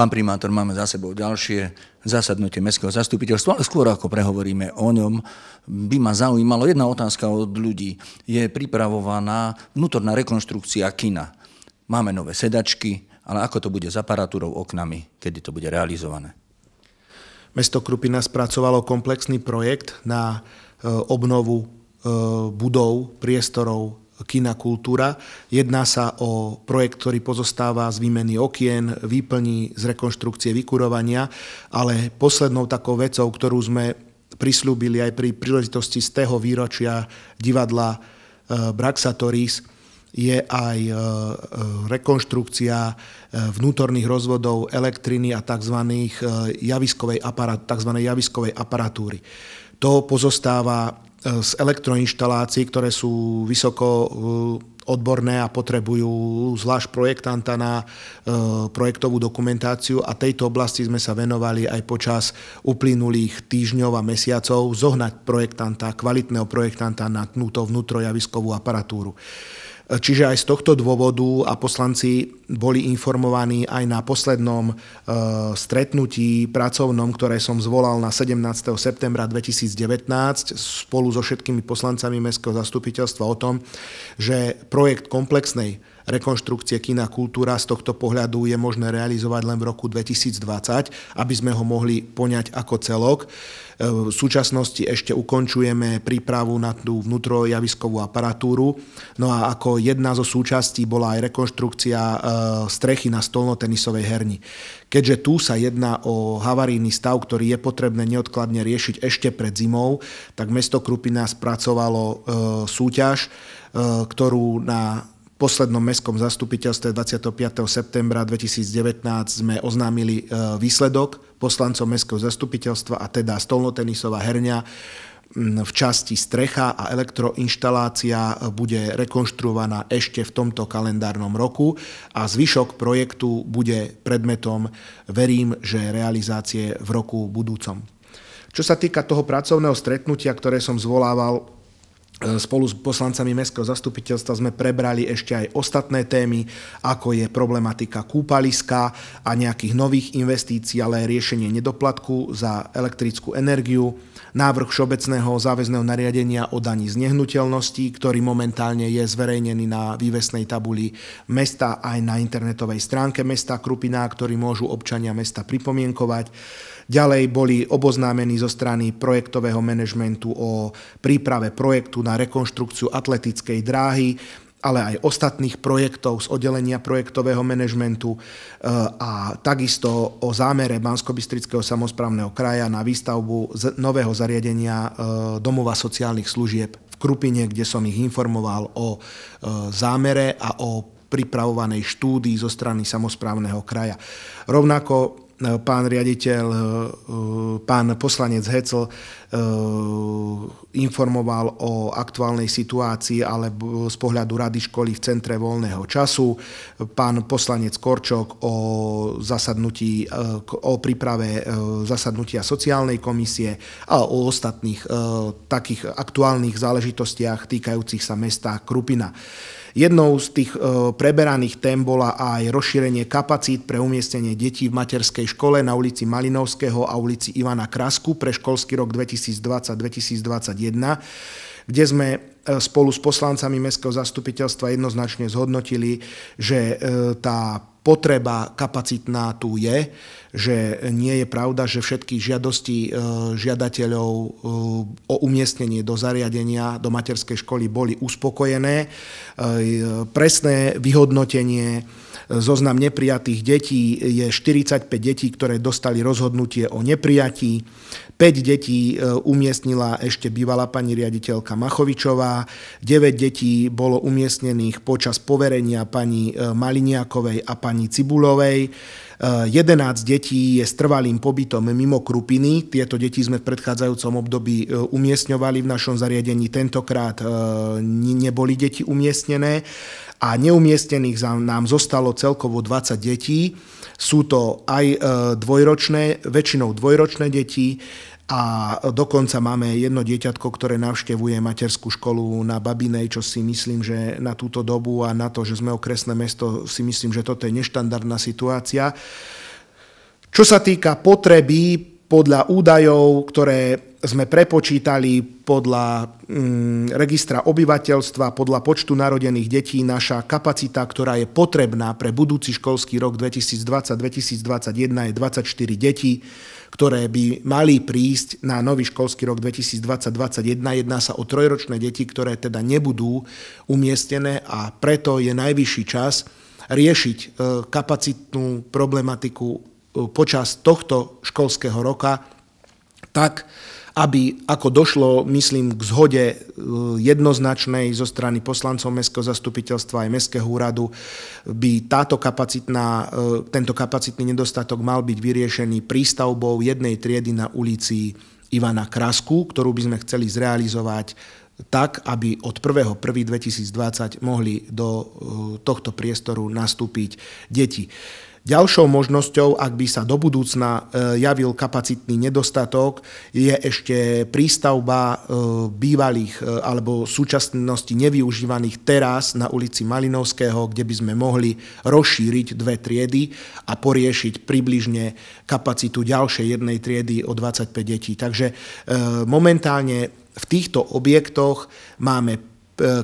Pán primátor, máme za sebou ďalšie zasadnutie mestského zastupiteľstva, ale skôr ako prehovoríme o ňom, by ma zaujímalo jedna otázka od ľudí. Je pripravovaná vnútorná rekonštrukcia kina. Máme nové sedačky, ale ako to bude s aparatúrou, oknami, kedy to bude realizované? Mesto Krupina spracovalo komplexný projekt na e, obnovu e, budov, priestorov Kina Kultúra. Jedná sa o projekt, ktorý pozostáva z výmeny okien, výplní, z rekonštrukcie vykurovania, ale poslednou takou vecou, ktorú sme prislúbili aj pri príležitosti z tého výročia divadla e, Braxatoris, je aj e, e, rekonštrukcia vnútorných rozvodov elektriny a tzv. Javiskovej, aparat, tzv. javiskovej aparatúry. To pozostáva E, z elektroinštalácií, ktoré sú vysoko e, odborné a potrebujú zvlášť projektanta na e, projektovú dokumentáciu a tejto oblasti sme sa venovali aj počas uplynulých týždňov a mesiacov zohnať projektanta, kvalitného projektanta na túto vnútrojaviskovú aparatúru. Čiže aj z tohto dôvodu a poslanci boli informovaní aj na poslednom e, stretnutí pracovnom, ktoré som zvolal na 17. septembra 2019 spolu so všetkými poslancami Mestského zastupiteľstva o tom, že projekt komplexnej Rekonštrukcie kina Kultúra z tohto pohľadu je možné realizovať len v roku 2020, aby sme ho mohli poňať ako celok. E, v súčasnosti ešte ukončujeme prípravu na tú vnútrojaviskovú aparatúru. No a ako jedna zo súčastí bola aj rekonštrukcia e, strechy na stolnotenisovej herni. Keďže tu sa jedná o havarijný stav, ktorý je potrebné neodkladne riešiť ešte pred zimou, tak mesto Krupina spracovalo e, súťaž, ktorú na poslednom mestskom zastupiteľstve 25. septembra 2019 sme oznámili e, výsledok poslancov mestského zastupiteľstva a teda stolnotenisová herňa v časti strecha a elektroinštalácia e, bude rekonštruovaná ešte v tomto kalendárnom roku a zvyšok projektu bude predmetom, verím, že realizácie v roku budúcom. Čo sa týka toho pracovného stretnutia, ktoré som zvolával E, spolu s poslancami Mestského zastupiteľstva sme prebrali ešte aj ostatné témy, ako je problematika kúpaliska a nejakých nových investícií, ale aj riešenie nedoplatku za elektrickú energiu, návrh všeobecného záväzného nariadenia o daní z nehnuteľností, ktorý momentálne je zverejnený na vývesnej tabuli mesta aj na internetovej stránke mesta Krupina, ktorý môžu občania mesta pripomienkovať. Ďalej boli oboznámení zo strany projektového manažmentu o príprave projektu na rekonštrukciu atletickej dráhy, ale aj ostatných projektov z oddelenia projektového manažmentu e, a takisto o zámere bansko samozprávneho kraja na výstavbu nového zariadenia e, domova sociálnych služieb v Krupine, kde som ich informoval o e, zámere a o pripravovanej štúdii zo strany samozprávneho kraja. Rovnako E, pán riaditeľ, e, e, pán poslanec Hecl informoval o aktuálnej situácii alebo z pohľadu rady školy v centre voľného času, pán poslanec Korčok o zasadnutí, o príprave zasadnutia sociálnej komisie a o ostatných takých aktuálnych záležitostiach týkajúcich sa mesta Krupina. Jednou z tých e, preberaných tém bola aj rozšírenie kapacít pre umiestnenie detí v materskej škole na ulici Malinovského a ulici Ivana Krasku pre školský rok 2020-2021, kde sme e, spolu s poslancami Mestského zastupiteľstva jednoznačne zhodnotili, že e, tá potreba kapacitná tu je, že nie je pravda, že všetky žiadosti e, žiadateľov e, o umiestnenie do zariadenia, do materskej školy boli uspokojené. E, presné vyhodnotenie Zoznam neprijatých detí je 45 detí, ktoré dostali rozhodnutie o neprijatí. 5 detí e, umiestnila ešte bývalá pani riaditeľka Machovičová. 9 detí bolo umiestnených počas poverenia pani e, Maliniakovej a pani Cibulovej. 11 eh, detí je s trvalým pobytom mimo Krupiny. Tieto deti sme v predchádzajúcom období eh, umiestňovali v našom zariadení. Tentokrát eh, neboli deti umiestnené a neumiestnených nám zostalo celkovo 20 detí. Sú to aj dvojročné, väčšinou dvojročné deti, a dokonca máme jedno dieťatko, ktoré navštevuje materskú školu na Babinej, čo si myslím, že na túto dobu a na to, že sme okresné mesto, si myslím, že toto je neštandardná situácia. Čo sa týka potreby podľa údajov, ktoré sme prepočítali podľa mm, registra obyvateľstva, podľa počtu narodených detí, naša kapacita, ktorá je potrebná pre budúci školský rok 2020-2021 je 24 detí, ktoré by mali prísť na nový školský rok 2020-2021. Jedná sa o trojročné deti, ktoré teda nebudú umiestnené a preto je najvyšší čas riešiť e, kapacitnú problematiku E, počas tohto školského roka tak, aby ako došlo, myslím, k zhode e, jednoznačnej zo strany poslancov Mestského zastupiteľstva aj Mestského úradu, by táto kapacitná, e, tento kapacitný nedostatok mal byť vyriešený prístavbou jednej triedy na ulici Ivana Krasku, ktorú by sme chceli zrealizovať tak, aby od 1.1.2020 mohli do tohto priestoru nastúpiť deti. Ďalšou možnosťou, ak by sa do budúcna e, javil kapacitný nedostatok, je ešte prístavba e, bývalých e, alebo súčasnosti nevyužívaných teraz na ulici Malinovského, kde by sme mohli rozšíriť dve triedy a poriešiť približne kapacitu ďalšej jednej triedy o 25 detí. Takže momentálne v týchto objektoch máme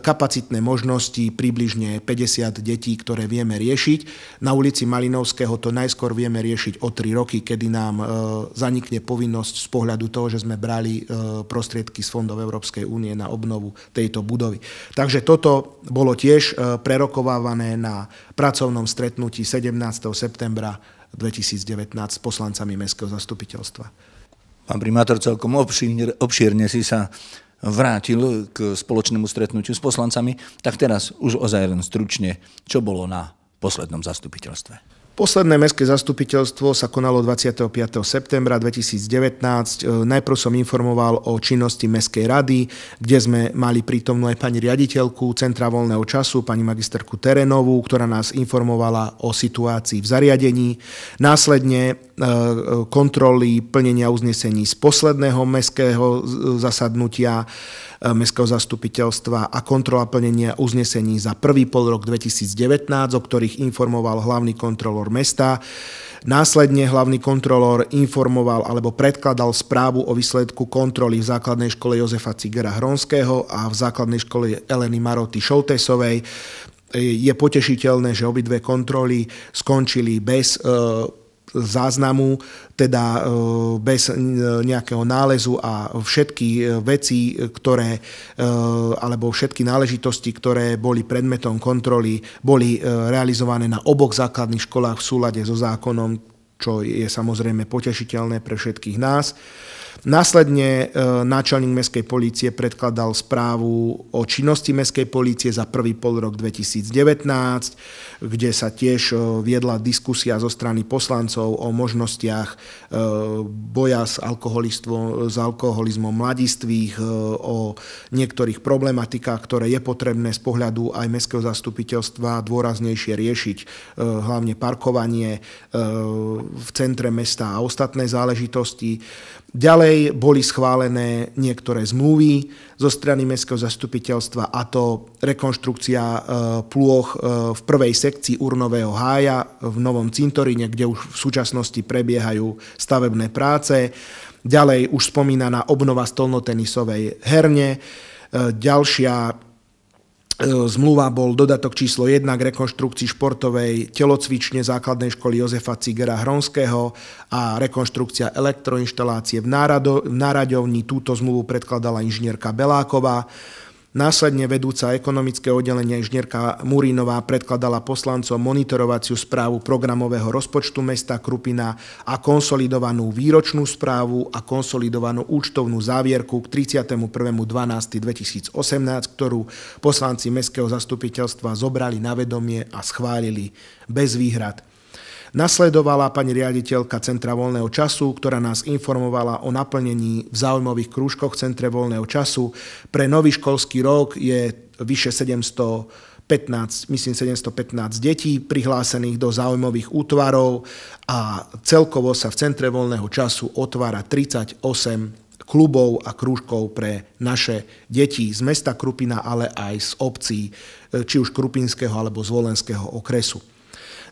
kapacitné možnosti približne 50 detí, ktoré vieme riešiť. Na ulici Malinovského to najskôr vieme riešiť o 3 roky, kedy nám e, zanikne povinnosť z pohľadu toho, že sme brali e, prostriedky z fondov Európskej únie na obnovu tejto budovy. Takže toto bolo tiež e, prerokovávané na pracovnom stretnutí 17. septembra 2019 s poslancami Mestského zastupiteľstva. Pán primátor, celkom obšírne, obšírne si sa vrátil k spoločnému stretnutiu s poslancami, tak teraz už ozaj len stručne, čo bolo na poslednom zastupiteľstve. Posledné mestské zastupiteľstvo sa konalo 25. septembra 2019. E, najprv som informoval o činnosti Mestskej rady, kde sme mali prítomnú aj pani riaditeľku Centra voľného času, pani magisterku Terenovú, ktorá nás informovala o situácii v zariadení. Následne e, e, kontroly plnenia uznesení z posledného mestského zasadnutia. Eh, mestského zastupiteľstva a kontrola plnenia uznesení za prvý pol rok 2019, o ktorých informoval hlavný kontrolór mesta. Následne hlavný kontrolór informoval alebo predkladal správu o výsledku kontroly v základnej škole Jozefa Cigera Hronského a v základnej škole Eleny Maroty Šoltesovej. Je potešiteľné, že obidve kontroly skončili bez e, záznamu, teda e, bez e, nejakého nálezu a všetky e, veci, ktoré, alebo všetky náležitosti, ktoré boli predmetom kontroly, boli realizované na oboch základných školách v súlade so zákonom, čo je samozrejme potešiteľné pre všetkých nás. Následne e, náčelník mestskej polície predkladal správu o činnosti mestskej polície za prvý pol rok 2019, kde sa tiež e, viedla diskusia zo strany poslancov o možnostiach e, boja s, s alkoholizmom mladistvých, o niektorých problematikách, ktoré je potrebné z pohľadu aj mestského zastupiteľstva dôraznejšie riešiť, hlavne parkovanie v centre mesta a ostatné záležitosti. Ďalej Ďalej boli schválené niektoré zmluvy zo strany mestského zastupiteľstva a to rekonštrukcia e, plôch e, v prvej sekcii urnového hája v Novom Cintorine, kde už v súčasnosti prebiehajú stavebné práce. Ďalej už spomínaná obnova stolnotenisovej herne, e, ďalšia E, zmluva bol dodatok číslo 1 k rekonštrukcii športovej telocvične základnej školy Jozefa Cigera Hronského a rekonštrukcia elektroinštalácie v, Nárado, v Náraďovni. Túto zmluvu predkladala inžinierka Beláková. Následne vedúca ekonomické oddelenia inžinierka Murinová predkladala poslancom monitorovaciu správu programového rozpočtu mesta Krupina a konsolidovanú výročnú správu a konsolidovanú účtovnú závierku k 31.12.2018, ktorú poslanci Mestského zastupiteľstva zobrali na vedomie a schválili bez výhrad. Nasledovala pani riaditeľka Centra voľného času, ktorá nás informovala o naplnení v záujmových krúžkoch Centre voľného času. Pre nový školský rok je vyše 700 15, myslím 715 detí prihlásených do záujmových útvarov a celkovo sa v Centre voľného času otvára 38 klubov a krúžkov pre naše deti z mesta Krupina, ale aj z obcí, či už Krupinského alebo z Volenského okresu.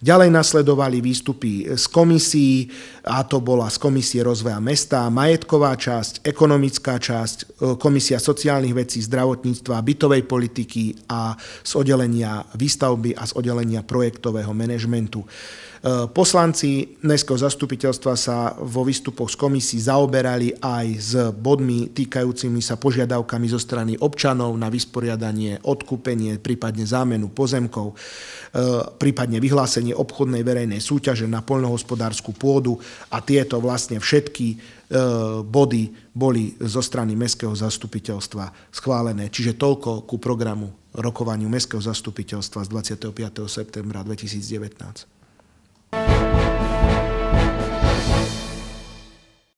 Ďalej nasledovali výstupy z komisí, a to bola z komisie rozvoja mesta, majetková časť, ekonomická časť, e, komisia sociálnych vecí, zdravotníctva, bytovej politiky a z oddelenia výstavby a z oddelenia projektového manažmentu. E, poslanci mestského zastupiteľstva sa vo výstupoch z komisí zaoberali aj s bodmi týkajúcimi sa požiadavkami zo strany občanov na vysporiadanie, odkúpenie, prípadne zámenu pozemkov, e, prípadne vyhlásenie vyhlásenie obchodnej verejnej súťaže na poľnohospodárskú pôdu a tieto vlastne všetky e, body boli zo strany Mestského zastupiteľstva schválené. Čiže toľko ku programu rokovaniu Mestského zastupiteľstva z 25. septembra 2019.